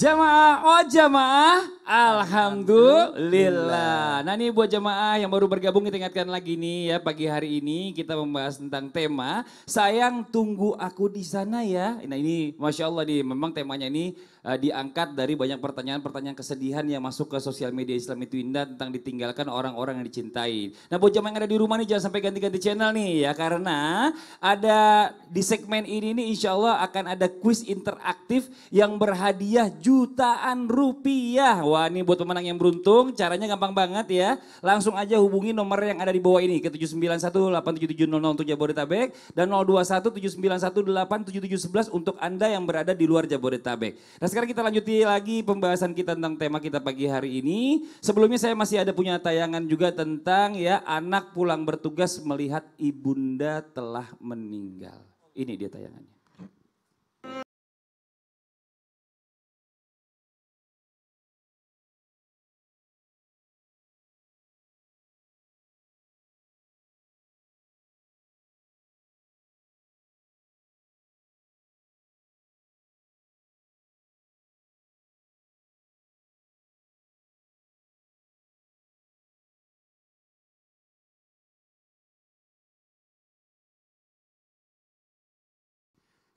Jemaah, oh jemaah. Alhamdulillah. Nah ini buat jemaah yang baru bergabung kita ingatkan lagi nih ya pagi hari ini kita membahas tentang tema sayang tunggu aku di sana ya. Nah ini masya Allah nih memang temanya ini uh, diangkat dari banyak pertanyaan-pertanyaan kesedihan yang masuk ke sosial media Islam itu indah tentang ditinggalkan orang-orang yang dicintai. Nah buat jemaah yang ada di rumah nih jangan sampai ganti-ganti channel nih ya karena ada di segmen ini nih insya Allah akan ada kuis interaktif yang berhadiah jutaan rupiah. Wah Wah ini buat pemenang yang beruntung, caranya gampang banget ya. Langsung aja hubungi nomor yang ada di bawah ini ke 79187700 untuk Jabodetabek dan 0217918711 untuk Anda yang berada di luar Jabodetabek. Nah sekarang kita lanjuti lagi pembahasan kita tentang tema kita pagi hari ini. Sebelumnya saya masih ada punya tayangan juga tentang ya anak pulang bertugas melihat ibunda telah meninggal. Ini dia tayangannya.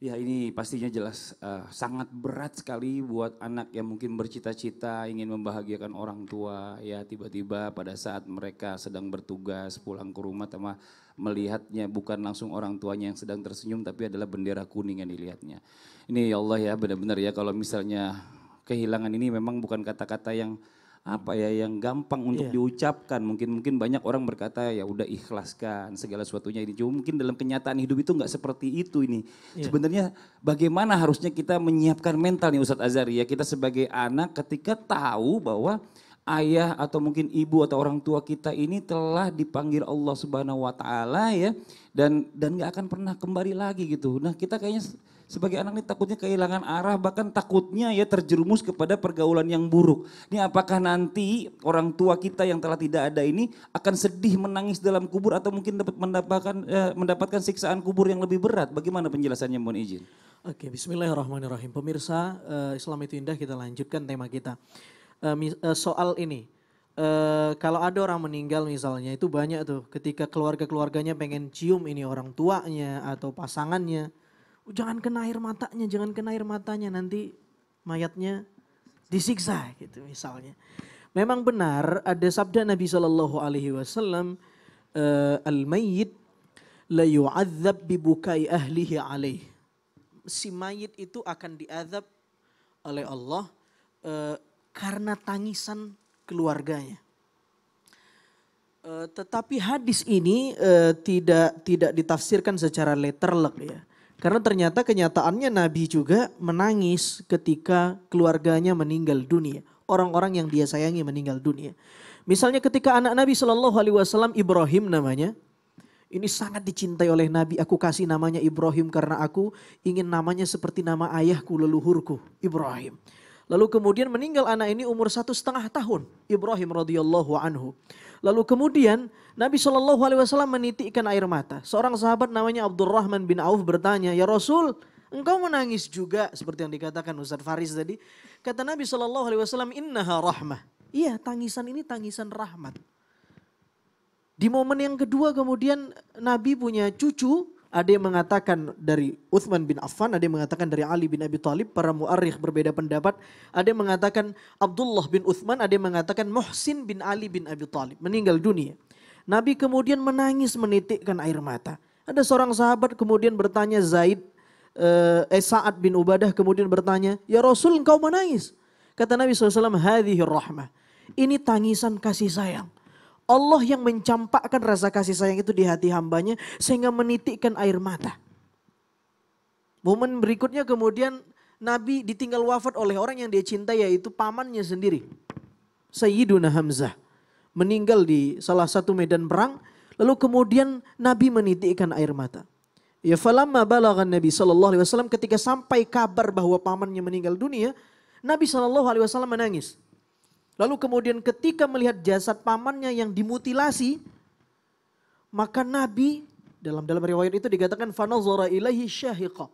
Ya ini pastinya jelas uh, sangat berat sekali buat anak yang mungkin bercita-cita ingin membahagiakan orang tua ya tiba-tiba pada saat mereka sedang bertugas pulang ke rumah sama melihatnya bukan langsung orang tuanya yang sedang tersenyum tapi adalah bendera kuning yang dilihatnya. Ini ya Allah ya benar-benar ya kalau misalnya kehilangan ini memang bukan kata-kata yang apa ya yang gampang untuk yeah. diucapkan. Mungkin mungkin banyak orang berkata ya udah ikhlaskan segala sesuatunya ini. Cuma mungkin dalam kenyataan hidup itu nggak seperti itu ini. Yeah. Sebenarnya bagaimana harusnya kita menyiapkan mental nih Ustadz Azari ya kita sebagai anak ketika tahu bahwa ayah atau mungkin ibu atau orang tua kita ini telah dipanggil Allah Subhanahu wa taala ya dan dan nggak akan pernah kembali lagi gitu. Nah, kita kayaknya sebagai anak ini takutnya kehilangan arah, bahkan takutnya ya terjerumus kepada pergaulan yang buruk. Ini apakah nanti orang tua kita yang telah tidak ada ini akan sedih menangis dalam kubur atau mungkin dapat mendapatkan eh, mendapatkan siksaan kubur yang lebih berat? Bagaimana penjelasannya mohon izin? Oke, bismillahirrahmanirrahim. Pemirsa, uh, Islam itu indah kita lanjutkan tema kita. Uh, soal ini, uh, kalau ada orang meninggal misalnya itu banyak tuh ketika keluarga-keluarganya pengen cium ini orang tuanya atau pasangannya jangan kena air matanya, jangan kena air matanya nanti mayatnya disiksa gitu misalnya. Memang benar ada sabda Nabi Shallallahu Alaihi Wasallam eh, al mayyit la yu'adzab bibukai ahlihi alaih. Si mayit itu akan diazab oleh Allah uh, karena tangisan keluarganya. Uh, tetapi hadis ini uh, tidak tidak ditafsirkan secara letterlek ya. Karena ternyata kenyataannya Nabi juga menangis ketika keluarganya meninggal dunia. Orang-orang yang dia sayangi meninggal dunia. Misalnya ketika anak Nabi Shallallahu Alaihi Wasallam Ibrahim namanya, ini sangat dicintai oleh Nabi. Aku kasih namanya Ibrahim karena aku ingin namanya seperti nama ayahku leluhurku Ibrahim. Lalu kemudian meninggal anak ini umur satu setengah tahun Ibrahim radhiyallahu anhu. Lalu kemudian Nabi Shallallahu Alaihi Wasallam menitikkan air mata. Seorang sahabat namanya Abdurrahman bin Auf bertanya, ya Rasul, engkau menangis juga seperti yang dikatakan Ustaz Faris tadi. Kata Nabi Shallallahu Alaihi Wasallam, innaha rahmah. Iya, tangisan ini tangisan rahmat. Di momen yang kedua kemudian Nabi punya cucu ada yang mengatakan dari Uthman bin Affan, ada yang mengatakan dari Ali bin Abi Thalib, para muarikh berbeda pendapat. Ada yang mengatakan Abdullah bin Uthman, ada yang mengatakan Muhsin bin Ali bin Abi Thalib meninggal dunia. Nabi kemudian menangis menitikkan air mata. Ada seorang sahabat kemudian bertanya Zaid eh, eh Sa'ad bin Ubadah kemudian bertanya, "Ya Rasul, engkau menangis?" Kata Nabi SAW, Hadihir rahmah." Ini tangisan kasih sayang. Allah yang mencampakkan rasa kasih sayang itu di hati hambanya sehingga menitikkan air mata. Momen berikutnya kemudian Nabi ditinggal wafat oleh orang yang dia cintai yaitu pamannya sendiri. Sayyiduna Hamzah meninggal di salah satu medan perang lalu kemudian Nabi menitikkan air mata. Ya falamma balaghan Nabi sallallahu alaihi wasallam ketika sampai kabar bahwa pamannya meninggal dunia, Nabi sallallahu alaihi wasallam menangis. Lalu kemudian ketika melihat jasad pamannya yang dimutilasi, maka Nabi dalam dalam riwayat itu dikatakan fanazara ilahi syahiqa.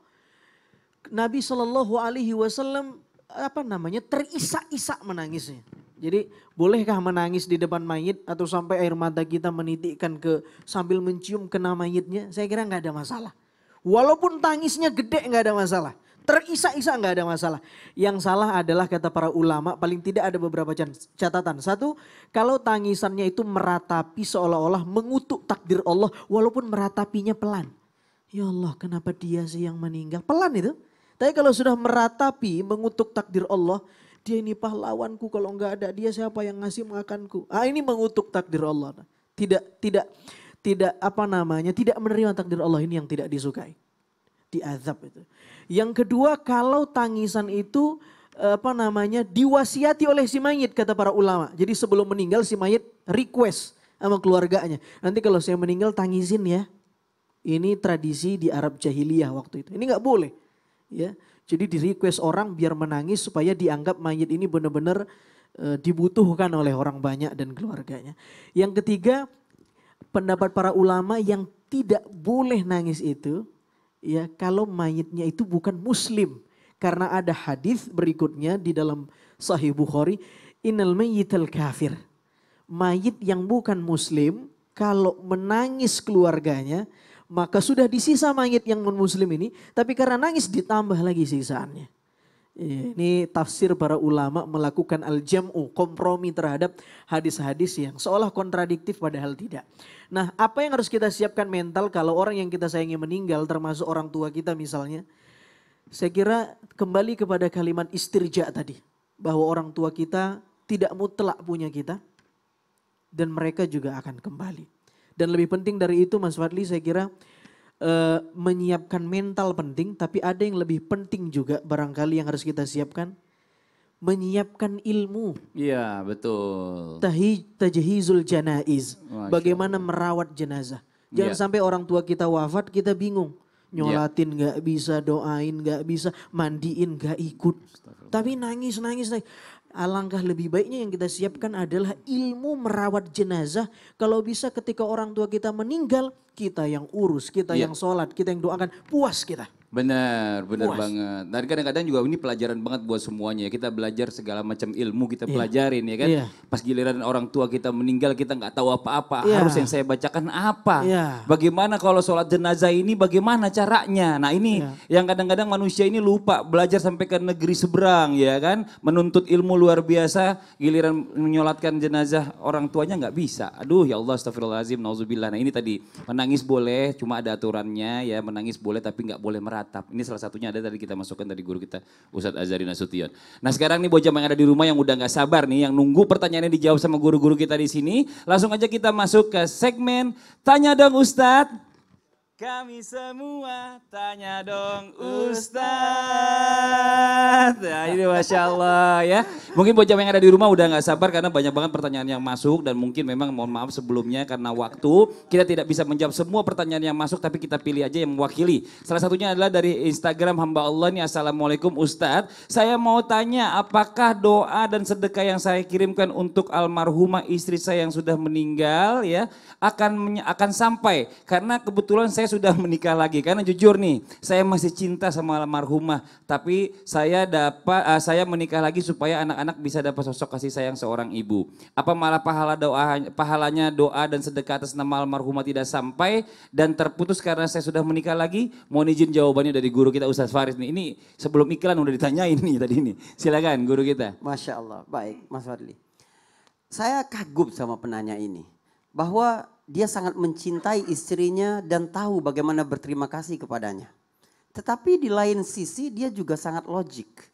Nabi Shallallahu alaihi wasallam apa namanya terisak-isak menangisnya. Jadi bolehkah menangis di depan mayit atau sampai air mata kita menitikkan ke sambil mencium kena mayitnya? Saya kira nggak ada masalah. Walaupun tangisnya gede nggak ada masalah terisak-isak nggak ada masalah. Yang salah adalah kata para ulama paling tidak ada beberapa catatan. Satu, kalau tangisannya itu meratapi seolah-olah mengutuk takdir Allah walaupun meratapinya pelan. Ya Allah kenapa dia sih yang meninggal? Pelan itu. Tapi kalau sudah meratapi mengutuk takdir Allah, dia ini pahlawanku kalau nggak ada dia siapa yang ngasih makanku? Ah ini mengutuk takdir Allah. Tidak tidak tidak apa namanya tidak menerima takdir Allah ini yang tidak disukai diazab itu. Yang kedua kalau tangisan itu eh, apa namanya diwasiati oleh si mayit kata para ulama. Jadi sebelum meninggal si mayit request sama keluarganya. Nanti kalau saya meninggal tangisin ya. Ini tradisi di Arab jahiliyah waktu itu. Ini nggak boleh. Ya. Jadi di request orang biar menangis supaya dianggap mayit ini benar-benar eh, dibutuhkan oleh orang banyak dan keluarganya. Yang ketiga, pendapat para ulama yang tidak boleh nangis itu ya kalau mayitnya itu bukan muslim karena ada hadis berikutnya di dalam Sahih Bukhari inal mayyital kafir mayit yang bukan muslim kalau menangis keluarganya maka sudah disisa mayit yang non muslim ini tapi karena nangis ditambah lagi sisaannya Iya, ini tafsir para ulama melakukan al-jam'u, kompromi terhadap hadis-hadis yang seolah kontradiktif padahal tidak. Nah apa yang harus kita siapkan mental kalau orang yang kita sayangi meninggal termasuk orang tua kita misalnya. Saya kira kembali kepada kalimat istirja tadi. Bahwa orang tua kita tidak mutlak punya kita. Dan mereka juga akan kembali. Dan lebih penting dari itu Mas Fadli saya kira uh, menyiapkan mental penting, tapi ada yang lebih penting juga barangkali yang harus kita siapkan. Menyiapkan ilmu. Iya betul. Tahi, tajhizul janaiz. Bagaimana merawat jenazah. Jangan ya. sampai orang tua kita wafat kita bingung. Iya. Nyolatin nggak ya. bisa, doain nggak bisa, mandiin nggak ikut. Tapi nangis, nangis, nangis. Alangkah lebih baiknya yang kita siapkan adalah ilmu merawat jenazah. Kalau bisa ketika orang tua kita meninggal, kita yang urus, kita yeah. yang sholat, kita yang doakan, puas kita. Benar, benar banget. Dan kadang-kadang juga ini pelajaran banget buat semuanya. Kita belajar segala macam ilmu kita yeah. pelajarin ya kan. Yeah. Pas giliran orang tua kita meninggal kita nggak tahu apa-apa. Yeah. Harus yang saya bacakan apa? Yeah. Bagaimana kalau sholat jenazah ini bagaimana caranya? Nah ini yeah. yang kadang-kadang manusia ini lupa belajar sampai ke negeri seberang ya kan. Menuntut ilmu luar biasa. Giliran menyolatkan jenazah orang tuanya nggak bisa. Aduh ya Allah astagfirullahaladzim nauzubillah. Nah ini tadi menangis boleh cuma ada aturannya ya menangis boleh tapi nggak boleh merasa tatap. Ini salah satunya ada tadi kita masukkan dari guru kita Ustadz Azari Nasution. Nah sekarang nih bocah yang ada di rumah yang udah nggak sabar nih, yang nunggu pertanyaannya dijawab sama guru-guru kita di sini, langsung aja kita masuk ke segmen Tanya Dong Ustadz. Kami semua tanya dong Ustadz. Nah ini Masya Allah ya. Mungkin buat jam yang ada di rumah udah gak sabar karena banyak banget pertanyaan yang masuk. Dan mungkin memang mohon maaf sebelumnya karena waktu kita tidak bisa menjawab semua pertanyaan yang masuk. Tapi kita pilih aja yang mewakili. Salah satunya adalah dari Instagram hamba Allah nih. Assalamualaikum Ustadz. Saya mau tanya apakah doa dan sedekah yang saya kirimkan untuk almarhumah istri saya yang sudah meninggal ya. Akan akan sampai karena kebetulan saya sudah menikah lagi karena jujur nih, saya masih cinta sama almarhumah, tapi saya dapat uh, saya menikah lagi supaya anak-anak bisa dapat sosok kasih sayang seorang ibu. Apa malah pahala doa pahalanya doa dan sedekah atas nama almarhumah tidak sampai dan terputus karena saya sudah menikah lagi? Mohon izin jawabannya dari guru kita Ustaz Faris nih. Ini sebelum iklan udah ditanya ini tadi ini. Silakan guru kita. Masya Allah, baik Mas Fadli. Saya kagum sama penanya ini bahwa dia sangat mencintai istrinya dan tahu bagaimana berterima kasih kepadanya. Tetapi di lain sisi dia juga sangat logik.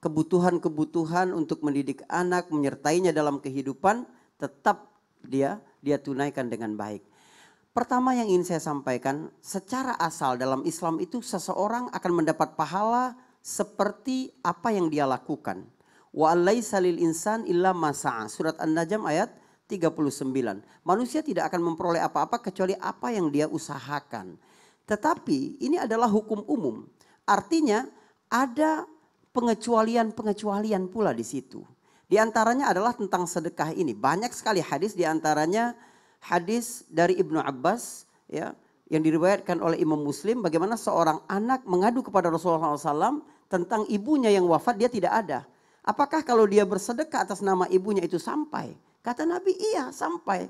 Kebutuhan-kebutuhan untuk mendidik anak, menyertainya dalam kehidupan tetap dia dia tunaikan dengan baik. Pertama yang ingin saya sampaikan, secara asal dalam Islam itu seseorang akan mendapat pahala seperti apa yang dia lakukan. Wa alaihi salil insan illa masa'a. Surat An-Najm ayat 39. Manusia tidak akan memperoleh apa-apa kecuali apa yang dia usahakan. Tetapi ini adalah hukum umum. Artinya ada pengecualian-pengecualian pula di situ. Di antaranya adalah tentang sedekah ini. Banyak sekali hadis di antaranya hadis dari Ibnu Abbas ya yang diriwayatkan oleh Imam Muslim bagaimana seorang anak mengadu kepada Rasulullah SAW tentang ibunya yang wafat dia tidak ada. Apakah kalau dia bersedekah atas nama ibunya itu sampai? Kata Nabi, iya sampai.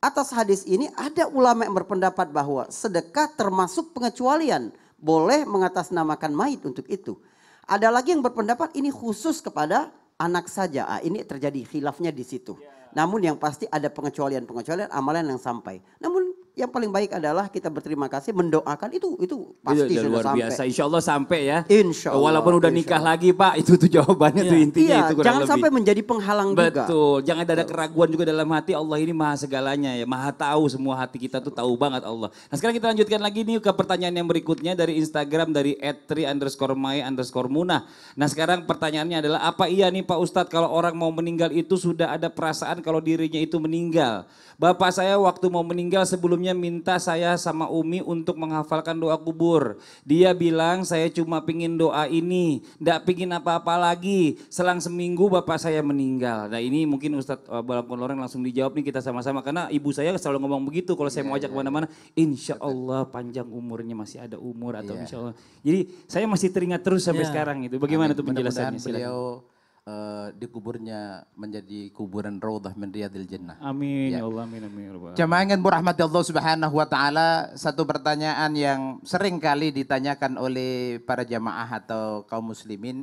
Atas hadis ini ada ulama yang berpendapat bahwa sedekah termasuk pengecualian. Boleh mengatasnamakan mait untuk itu. Ada lagi yang berpendapat ini khusus kepada anak saja. Ah, ini terjadi khilafnya di situ. Iya. Namun yang pasti ada pengecualian-pengecualian amalan yang sampai. Namun yang paling baik adalah kita berterima kasih, mendoakan itu itu pasti itu, sudah luar sampai. biasa. Insya Allah sampai ya. Insya Allah. Walaupun udah nikah Allah. lagi Pak, itu tuh jawabannya ya. tuh iya. intinya iya, itu Jangan lebih. sampai menjadi penghalang Betul. juga. Betul. Jangan ada iya. keraguan juga dalam hati. Allah ini maha segalanya ya, maha tahu semua hati kita tuh tahu banget Allah. Nah sekarang kita lanjutkan lagi nih ke pertanyaan yang berikutnya dari Instagram dari etri underscore mai underscore munah. Nah sekarang pertanyaannya adalah apa iya nih Pak Ustadz kalau orang mau meninggal itu sudah ada perasaan kalau dirinya itu meninggal. Bapak saya waktu mau meninggal sebelumnya ibunya minta saya sama Umi untuk menghafalkan doa kubur. Dia bilang saya cuma pingin doa ini, tidak pingin apa-apa lagi. Selang seminggu bapak saya meninggal. Nah ini mungkin Ustadz eh, Balampun Loreng langsung dijawab nih kita sama-sama. Karena ibu saya selalu ngomong begitu kalau saya iya, mau ajak yeah. kemana-mana. Insya Allah panjang umurnya masih ada umur atau yeah. insya Allah. Jadi saya masih teringat terus sampai iya. sekarang itu. Bagaimana tuh penjelasannya? Beliau Eh, dikuburnya menjadi kuburan raudhah min riyadil jannah. Amin ya, ya Allah amin amin. Ya Jemaah ingin berahmati Allah Subhanahu wa taala, satu pertanyaan yang sering kali ditanyakan oleh para jamaah atau kaum muslimin.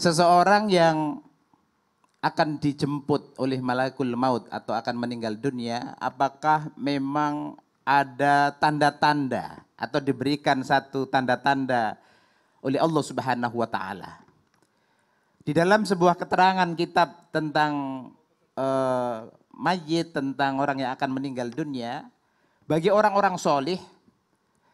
Seseorang yang akan dijemput oleh malakul maut atau akan meninggal dunia, apakah memang ada tanda-tanda atau diberikan satu tanda-tanda oleh Allah Subhanahu wa taala? Di dalam sebuah keterangan kitab tentang uh, mayit, tentang orang yang akan meninggal dunia, bagi orang-orang solih,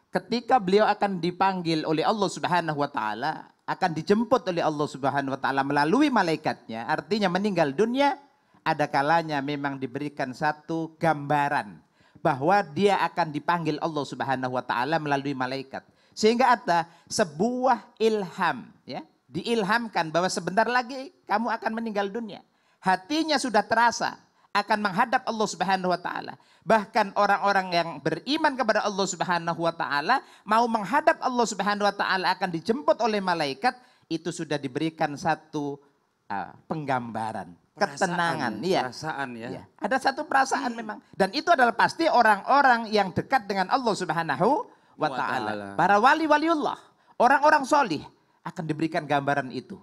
ketika beliau akan dipanggil oleh Allah Subhanahu wa taala, akan dijemput oleh Allah Subhanahu wa taala melalui malaikatnya, artinya meninggal dunia, ada kalanya memang diberikan satu gambaran bahwa dia akan dipanggil Allah Subhanahu wa taala melalui malaikat. Sehingga ada sebuah ilham ya diilhamkan bahwa sebentar lagi kamu akan meninggal dunia. Hatinya sudah terasa akan menghadap Allah Subhanahu wa taala. Bahkan orang-orang yang beriman kepada Allah Subhanahu wa taala mau menghadap Allah Subhanahu wa taala akan dijemput oleh malaikat itu sudah diberikan satu uh, penggambaran ketenangan ya. Perasaan ya. ya. Ada satu perasaan hmm. memang dan itu adalah pasti orang-orang yang dekat dengan Allah Subhanahu wa taala. Para wali waliullah, orang-orang solih akan diberikan gambaran itu.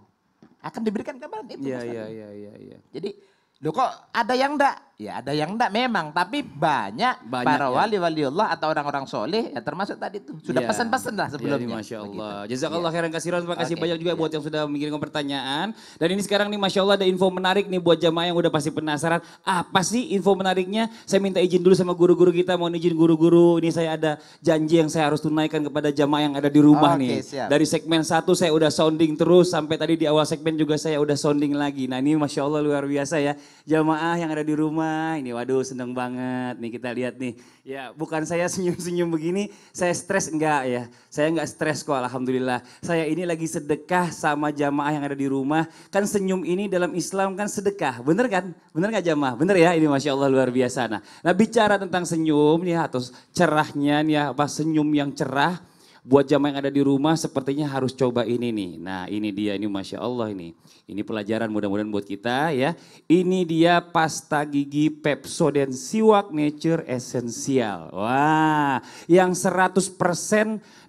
Akan diberikan gambaran itu. Iya, iya, iya, iya, iya. Jadi, lo kok ada yang enggak? Ya ada yang enggak memang, tapi banyak, banyak para ya. wali Allah atau orang-orang soleh ya termasuk tadi tuh sudah pesan-pesan ya. lah ya, sebelumnya. Ya, Masya Allah. Begitu. Jazakallah ya. khairan terima kasih okay. banyak juga ya. buat yang sudah mengirimkan pertanyaan. Dan ini sekarang nih Masya Allah ada info menarik nih buat jamaah yang udah pasti penasaran. Apa sih info menariknya? Saya minta izin dulu sama guru-guru kita, mau izin guru-guru. Ini saya ada janji yang saya harus tunaikan kepada jamaah yang ada di rumah okay, nih. siap. Dari segmen satu saya udah sounding terus, sampai tadi di awal segmen juga saya udah sounding lagi. Nah ini Masya Allah luar biasa ya. Jamaah yang ada di rumah ini waduh seneng banget nih kita lihat nih. Ya bukan saya senyum-senyum begini, saya stres enggak ya. Saya enggak stres kok Alhamdulillah. Saya ini lagi sedekah sama jamaah yang ada di rumah. Kan senyum ini dalam Islam kan sedekah, bener kan? Bener nggak jamaah? Bener ya ini Masya Allah luar biasa. Nah, nah bicara tentang senyum nih ya, atau cerahnya nih ya, apa senyum yang cerah buat jamaah yang ada di rumah sepertinya harus coba ini nih. Nah ini dia, ini Masya Allah ini. Ini pelajaran mudah-mudahan buat kita ya. Ini dia pasta gigi Pepsodent Siwak Nature Essential. Wah yang 100%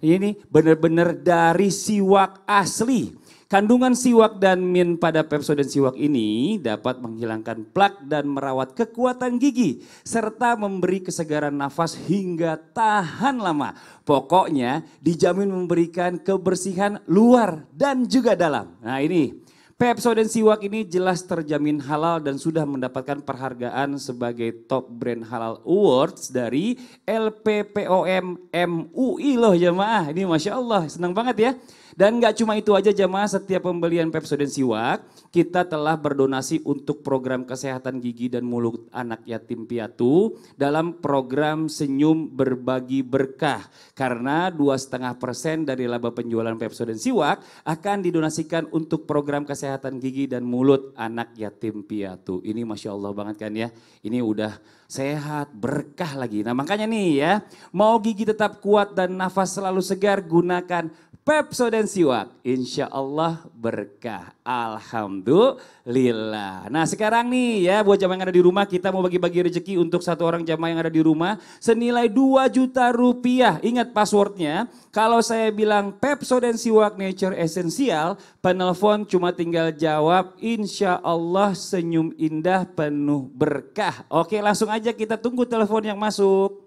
ini benar-benar dari siwak asli Kandungan siwak dan min pada pepsodent siwak ini dapat menghilangkan plak dan merawat kekuatan gigi serta memberi kesegaran nafas hingga tahan lama. Pokoknya dijamin memberikan kebersihan luar dan juga dalam. Nah ini Pepsodent Siwak ini jelas terjamin halal dan sudah mendapatkan perhargaan sebagai Top Brand Halal Awards dari LPPOM MUI loh jemaah Ini Masya Allah, senang banget ya. Dan gak cuma itu aja jemaah setiap pembelian Pepsodent Siwak, kita telah berdonasi untuk program kesehatan gigi dan mulut anak yatim piatu dalam program Senyum Berbagi Berkah. Karena setengah persen dari laba penjualan Pepsodent Siwak akan didonasikan untuk program kesehatan kesehatan gigi dan mulut anak yatim piatu. Ini Masya Allah banget kan ya. Ini udah sehat, berkah lagi. Nah makanya nih ya, mau gigi tetap kuat dan nafas selalu segar, gunakan Pepso dan siwak. Insya Allah berkah. Alhamdulillah. Nah sekarang nih ya buat jamaah yang ada di rumah kita mau bagi-bagi rezeki untuk satu orang jamaah yang ada di rumah senilai 2 juta rupiah. Ingat passwordnya. Kalau saya bilang Pepso dan siwak nature Essential, penelpon cuma tinggal jawab insya Allah senyum indah penuh berkah. Oke langsung aja kita tunggu telepon yang masuk.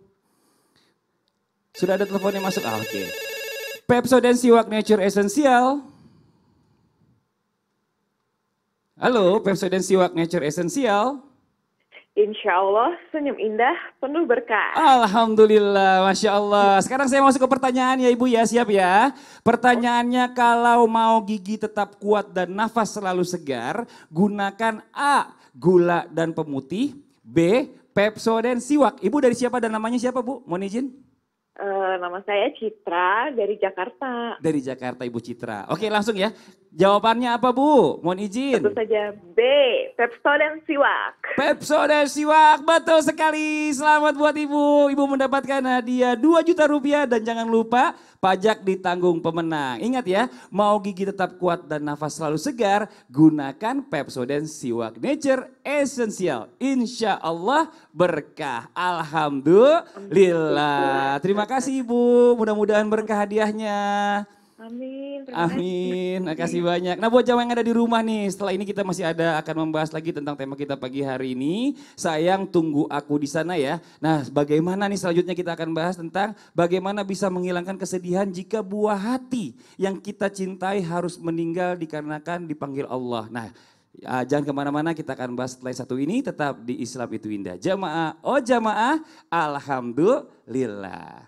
Sudah ada telepon yang masuk? Ah, Oke. Okay. Pepsodent Siwak Nature Essential. Halo, Pepsodent Siwak Nature Essential. Insya Allah, senyum indah, penuh berkah. Alhamdulillah, Masya Allah. Sekarang saya masuk ke pertanyaan ya Ibu ya, siap ya. Pertanyaannya kalau mau gigi tetap kuat dan nafas selalu segar, gunakan A, gula dan pemutih, B, Pepsodent siwak. Ibu dari siapa dan namanya siapa Bu? Mohon izin. Eh, nama saya Citra dari Jakarta. Dari Jakarta Ibu Citra. Oke langsung ya. Jawabannya apa Bu? Mohon izin. Tentu saja B, Pepso dan Siwak. Pepso dan Siwak, betul sekali. Selamat buat Ibu. Ibu mendapatkan hadiah 2 juta rupiah dan jangan lupa pajak ditanggung pemenang. Ingat ya, mau gigi tetap kuat dan nafas selalu segar, gunakan Pepso dan Siwak Nature Essential. Insya Allah berkah. Alhamdulillah. Terima kasih Ibu, mudah-mudahan berkah hadiahnya. Amin. Terima Amin. Terima kasih banyak. Nah, buat jamaah yang ada di rumah nih, setelah ini kita masih ada akan membahas lagi tentang tema kita pagi hari ini. Sayang, tunggu aku di sana ya. Nah, bagaimana nih selanjutnya kita akan bahas tentang bagaimana bisa menghilangkan kesedihan jika buah hati yang kita cintai harus meninggal dikarenakan dipanggil Allah. Nah, ah, jangan kemana-mana, kita akan bahas setelah satu ini tetap di Islam itu indah. Jamaah, oh jamaah, alhamdulillah.